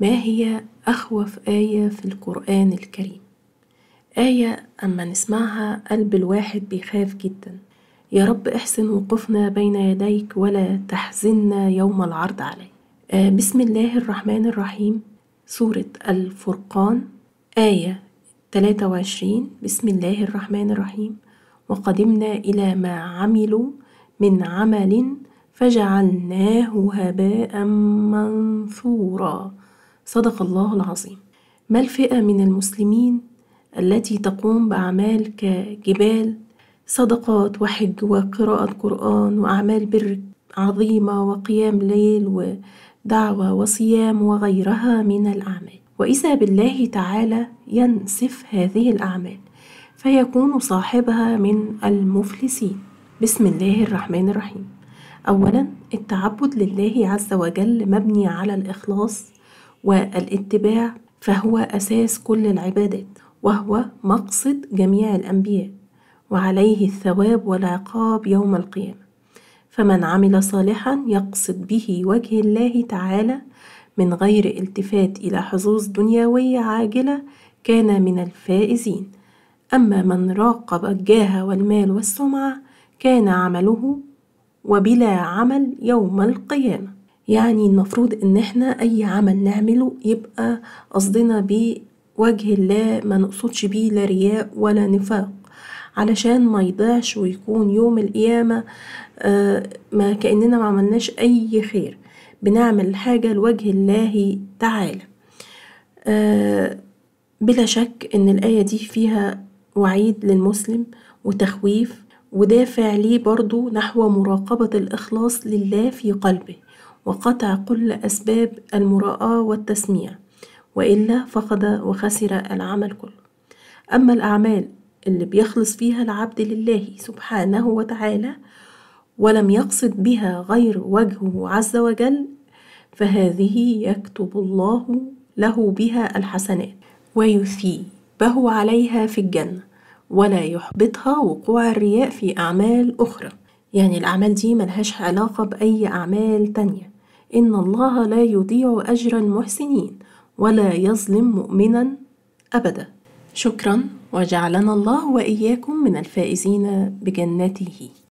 ما هي أخوف آية في القرآن الكريم آية أما نسمعها قلب الواحد بيخاف جدا يا رب احسن وقوفنا بين يديك ولا تحزنا يوم العرض علي آه بسم الله الرحمن الرحيم سورة الفرقان آية 23 بسم الله الرحمن الرحيم وقدمنا إلى ما عملوا من عمل فجعلناه هباء منثورا صدق الله العظيم ما الفئة من المسلمين التي تقوم بأعمال كجبال صدقات وحج وقراءة قرآن وأعمال بر عظيمة وقيام ليل ودعوة وصيام وغيرها من الأعمال وإذا بالله تعالى ينسف هذه الأعمال فيكون صاحبها من المفلسين بسم الله الرحمن الرحيم أولا التعبد لله عز وجل مبني على الإخلاص والاتباع فهو أساس كل العبادات وهو مقصد جميع الأنبياء وعليه الثواب والعقاب يوم القيامة فمن عمل صالحا يقصد به وجه الله تعالى من غير التفات إلى حظوظ دنيوية عاجلة كان من الفائزين أما من راقب الجاه والمال والسمعة كان عمله وبلا عمل يوم القيامة يعني المفروض ان احنا اي عمل نعمله يبقى قصدنا بيه وجه الله ما نقصدش بيه لا رياء ولا نفاق علشان ما يضيعش ويكون يوم القيامة آه، ما كأننا ما عملناش أي خير بنعمل حاجه لوجه الله تعالى آه، بلا شك إن الآية دي فيها وعيد للمسلم وتخويف ودافع ليه برضو نحو مراقبة الإخلاص لله في قلبه وقطع كل أسباب المراءة والتسميع وإلا فقد وخسر العمل كله أما الأعمال اللي بيخلص فيها العبد لله سبحانه وتعالى ولم يقصد بها غير وجهه عز وجل فهذه يكتب الله له بها الحسنات ويثيبه عليها في الجنة ولا يحبطها وقوع الرياء في أعمال أخرى يعني الأعمال دي ملهاش علاقة بأي أعمال تانية إن الله لا يضيع أجر المحسنين ولا يظلم مؤمنا أبدا شكرا وجعلنا الله وإياكم من الفائزين بجنته